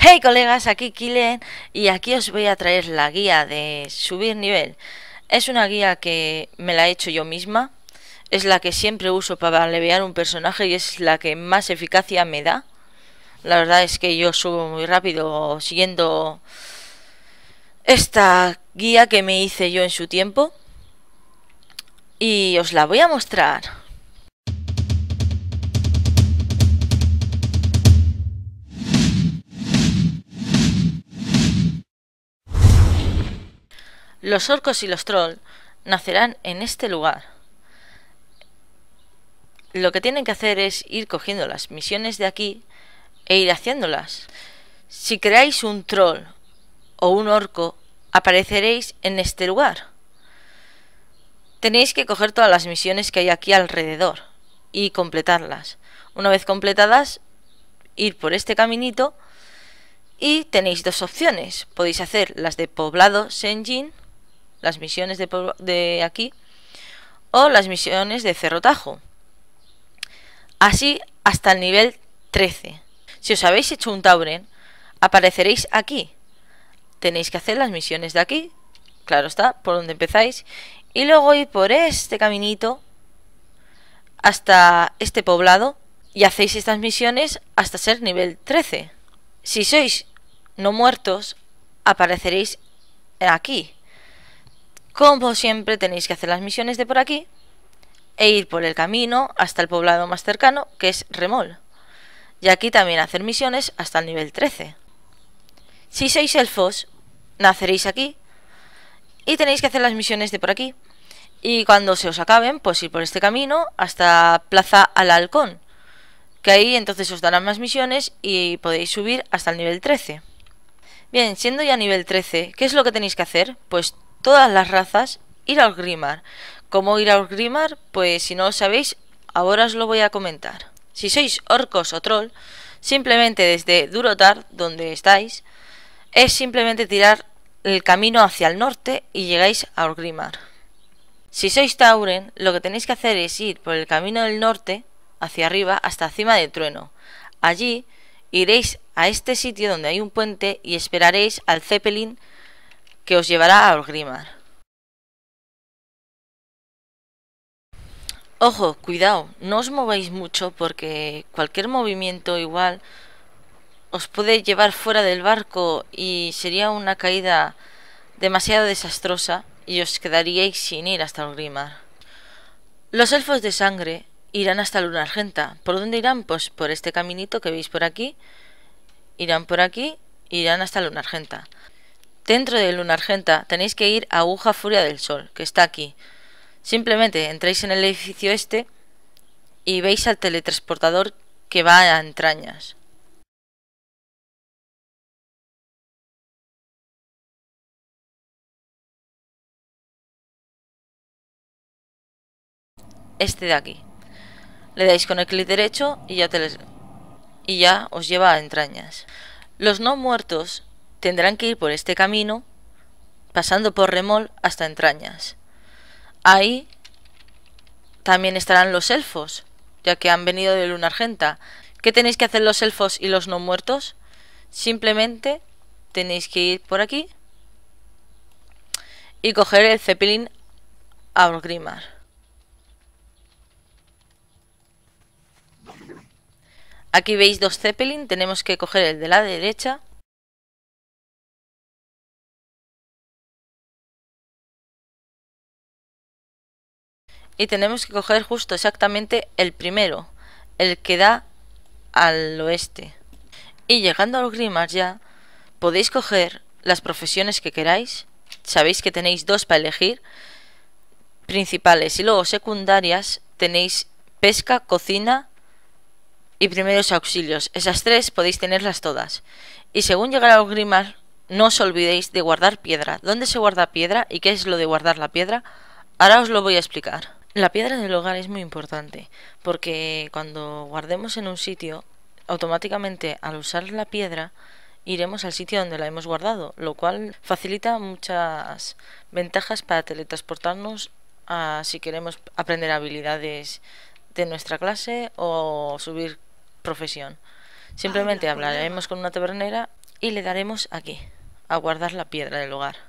Hey colegas, aquí Kilen y aquí os voy a traer la guía de subir nivel. Es una guía que me la he hecho yo misma, es la que siempre uso para levear un personaje y es la que más eficacia me da. La verdad es que yo subo muy rápido siguiendo esta guía que me hice yo en su tiempo y os la voy a mostrar. Los orcos y los trolls nacerán en este lugar. Lo que tienen que hacer es ir cogiendo las misiones de aquí e ir haciéndolas. Si creáis un troll o un orco, apareceréis en este lugar. Tenéis que coger todas las misiones que hay aquí alrededor y completarlas. Una vez completadas, ir por este caminito y tenéis dos opciones. Podéis hacer las de poblado Senjin las misiones de, aquí o las misiones de Cerro Tajo. Así hasta el nivel 13. Si os habéis hecho un Tauren, apareceréis aquí. Tenéis que hacer las misiones de aquí, claro está, por donde empezáis, y luego ir por este caminito hasta este poblado y hacéis estas misiones hasta ser nivel 13. Si sois no muertos, apareceréis aquí, como siempre tenéis que hacer las misiones de por aquí e ir por el camino hasta el poblado más cercano, que es Remol. Y aquí también hacer misiones hasta el nivel 13. Si sois elfos, naceréis aquí y tenéis que hacer las misiones de por aquí. Y cuando se os acaben, pues ir por este camino hasta Plaza al Halcón, que ahí entonces os darán más misiones y podéis subir hasta el nivel 13. Bien, siendo ya nivel 13, ¿qué es lo que tenéis que hacer? Pues todas las razas, ir a Grimar. ¿Cómo ir a Orgrimmar? Pues si no lo sabéis, ahora os lo voy a comentar. Si sois orcos o troll, simplemente desde Durotar, donde estáis, es simplemente tirar el camino hacia el norte y llegáis a Orgrimmar. Si sois Tauren, lo que tenéis que hacer es ir por el camino del norte hacia arriba hasta cima del trueno. Allí iréis a este sitio donde hay un puente y esperaréis al Zeppelin que os llevará a Orgrimmar. Ojo, cuidado, no os mováis mucho porque cualquier movimiento igual os puede llevar fuera del barco y sería una caída demasiado desastrosa y os quedaríais sin ir hasta Orgrimmar. Los elfos de sangre irán hasta Luna Argenta. ¿Por dónde irán? Pues por este caminito que veis por aquí. Irán por aquí, irán hasta Luna Argenta. Dentro de Luna Argenta tenéis que ir a Aguja Furia del Sol, que está aquí. Simplemente entráis en el edificio este y veis al teletransportador que va a entrañas. Este de aquí. Le dais con el clic derecho y ya, te y ya os lleva a entrañas. Los no muertos tendrán que ir por este camino, pasando por Remol hasta Entrañas. Ahí también estarán los elfos, ya que han venido de Luna Argenta. ¿Qué tenéis que hacer los elfos y los no muertos? Simplemente tenéis que ir por aquí y coger el Zeppelin Orgrimmar Aquí veis dos Zeppelin, tenemos que coger el de la derecha y tenemos que coger justo exactamente el primero, el que da al oeste. Y llegando a los Grimas ya, podéis coger las profesiones que queráis. Sabéis que tenéis dos para elegir, principales y luego secundarias. Tenéis pesca, cocina y primeros auxilios. Esas tres podéis tenerlas todas. Y según llegar a los Grimas, no os olvidéis de guardar piedra. ¿Dónde se guarda piedra y qué es lo de guardar la piedra? Ahora os lo voy a explicar. La piedra del hogar es muy importante porque cuando guardemos en un sitio, automáticamente al usar la piedra iremos al sitio donde la hemos guardado, lo cual facilita muchas ventajas para teletransportarnos a si queremos aprender habilidades de nuestra clase o subir profesión. Simplemente hablaremos con una tabernera y le daremos aquí, a guardar la piedra del hogar.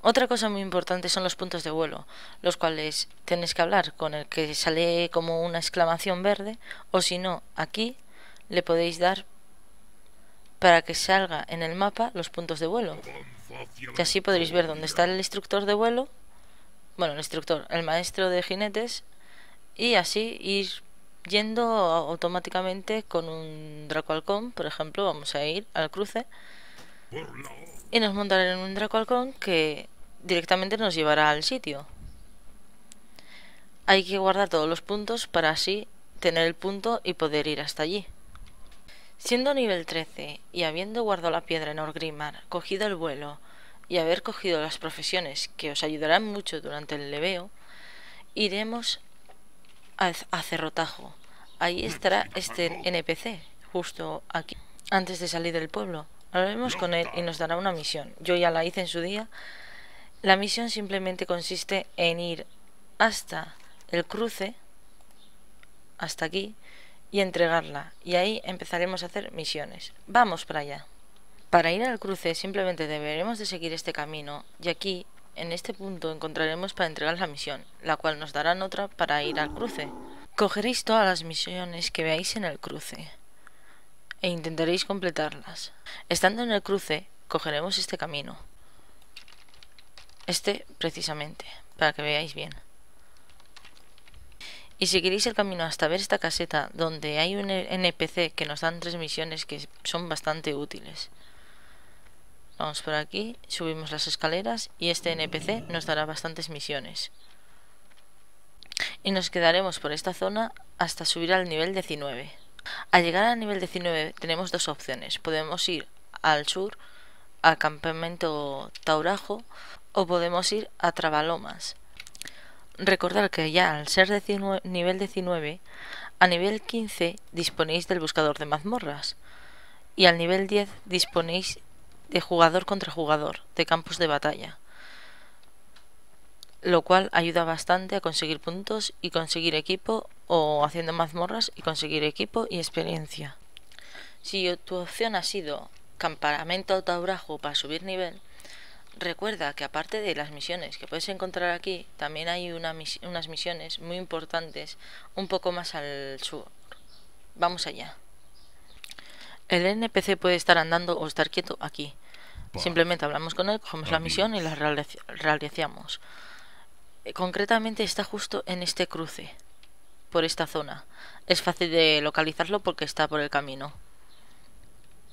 Otra cosa muy importante son los puntos de vuelo, los cuales tenéis que hablar con el que sale como una exclamación verde, o si no, aquí le podéis dar para que salga en el mapa los puntos de vuelo. Y así podréis ver dónde está el instructor de vuelo, bueno, el instructor, el maestro de jinetes, y así ir yendo automáticamente con un Draco por ejemplo, vamos a ir al cruce y nos montarán en un dracolcón que directamente nos llevará al sitio. Hay que guardar todos los puntos para así tener el punto y poder ir hasta allí. Siendo nivel 13 y habiendo guardado la piedra en Orgrimmar, cogido el vuelo y haber cogido las profesiones que os ayudarán mucho durante el leveo, iremos a, a Cerrotajo. Ahí estará este NPC, justo aquí, antes de salir del pueblo. Hablaremos con él y nos dará una misión. Yo ya la hice en su día. La misión simplemente consiste en ir hasta el cruce, hasta aquí, y entregarla. Y ahí empezaremos a hacer misiones. Vamos para allá. Para ir al cruce simplemente deberemos de seguir este camino y aquí, en este punto, encontraremos para entregar la misión, la cual nos darán otra para ir al cruce. Cogeréis todas las misiones que veáis en el cruce e intentaréis completarlas. Estando en el cruce, cogeremos este camino. Este precisamente, para que veáis bien. Y seguiréis el camino hasta ver esta caseta donde hay un NPC que nos dan tres misiones que son bastante útiles. Vamos por aquí, subimos las escaleras y este NPC nos dará bastantes misiones. Y nos quedaremos por esta zona hasta subir al nivel 19. Al llegar al nivel 19 tenemos dos opciones. Podemos ir al sur, al campamento Taurajo, o podemos ir a Trabalomas. Recordar que ya al ser nivel 19, a nivel 15 disponéis del buscador de mazmorras y al nivel 10 disponéis de jugador contra jugador, de campos de batalla, lo cual ayuda bastante a conseguir puntos y conseguir equipo o haciendo mazmorras y conseguir equipo y experiencia. Si tu opción ha sido campamento o para subir nivel, recuerda que aparte de las misiones que puedes encontrar aquí, también hay una unas misiones muy importantes un poco más al sur. Vamos allá. El NPC puede estar andando o estar quieto aquí. Simplemente hablamos con él, cogemos la misión y la realizamos. Eh, concretamente está justo en este cruce por esta zona. Es fácil de localizarlo porque está por el camino.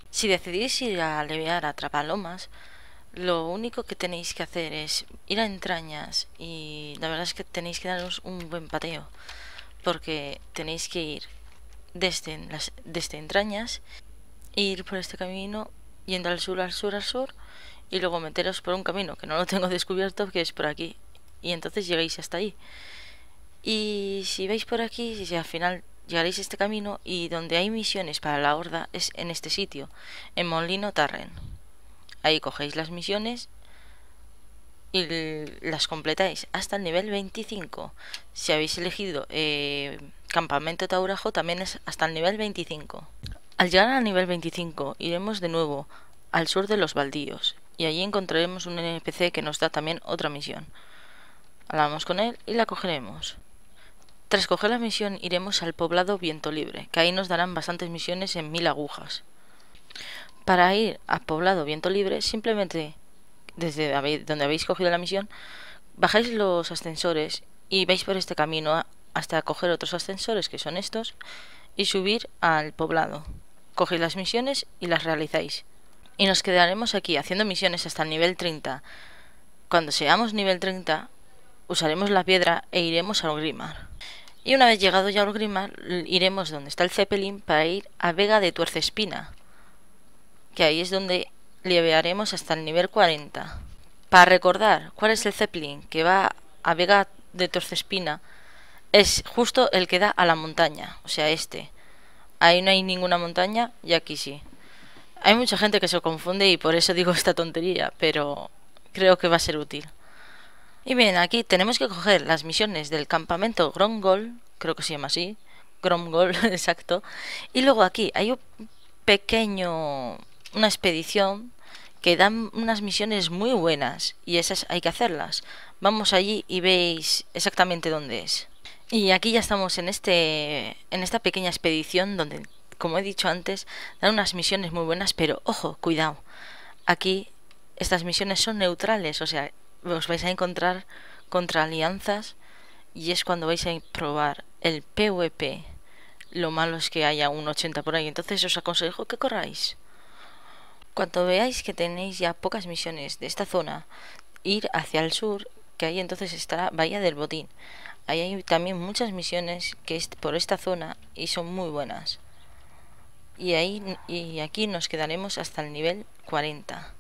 Si decidís ir a aliviar a Trapalomas, lo único que tenéis que hacer es ir a entrañas y la verdad es que tenéis que daros un buen pateo porque tenéis que ir desde, las, desde entrañas, ir por este camino, yendo al sur, al sur, al sur y luego meteros por un camino que no lo tengo descubierto que es por aquí y entonces llegáis hasta ahí. Y si veis por aquí, si al final llegaréis a este camino y donde hay misiones para la horda es en este sitio, en Molino Tarren. Ahí cogéis las misiones y las completáis hasta el nivel 25. Si habéis elegido eh, Campamento Taurajo también es hasta el nivel 25. Al llegar al nivel 25 iremos de nuevo al sur de los baldíos y allí encontraremos un NPC que nos da también otra misión. Hablamos con él y la cogeremos. Tras coger la misión iremos al poblado Viento Libre, que ahí nos darán bastantes misiones en mil agujas. Para ir al poblado Viento Libre, simplemente desde donde habéis cogido la misión, bajáis los ascensores y vais por este camino hasta coger otros ascensores, que son estos, y subir al poblado. Cogéis las misiones y las realizáis. Y nos quedaremos aquí haciendo misiones hasta el nivel 30. Cuando seamos nivel 30, usaremos la piedra e iremos al Grimar. Y una vez llegado ya a Orgrimmar, iremos donde está el Zeppelin para ir a Vega de Tuercespina, que ahí es donde llevaremos hasta el nivel 40. Para recordar cuál es el Zeppelin que va a Vega de Tuercespina? es justo el que da a la montaña, o sea, este. Ahí no hay ninguna montaña y aquí sí. Hay mucha gente que se confunde y por eso digo esta tontería, pero creo que va a ser útil. Y bien, aquí tenemos que coger las misiones del campamento Gromgol, creo que se llama así, Gromgol, exacto. Y luego aquí hay un pequeño, una expedición que dan unas misiones muy buenas y esas hay que hacerlas. Vamos allí y veis exactamente dónde es. Y aquí ya estamos en este en esta pequeña expedición donde como he dicho antes, dan unas misiones muy buenas, pero ojo, cuidado. Aquí estas misiones son neutrales, o sea, os vais a encontrar contra alianzas y es cuando vais a probar el PvP. Lo malo es que haya un 80 por ahí, entonces os aconsejo que corráis. Cuando veáis que tenéis ya pocas misiones de esta zona, ir hacia el sur, que ahí entonces estará Bahía del Botín. Ahí hay también muchas misiones que por esta zona y son muy buenas. Y, ahí, y aquí nos quedaremos hasta el nivel 40.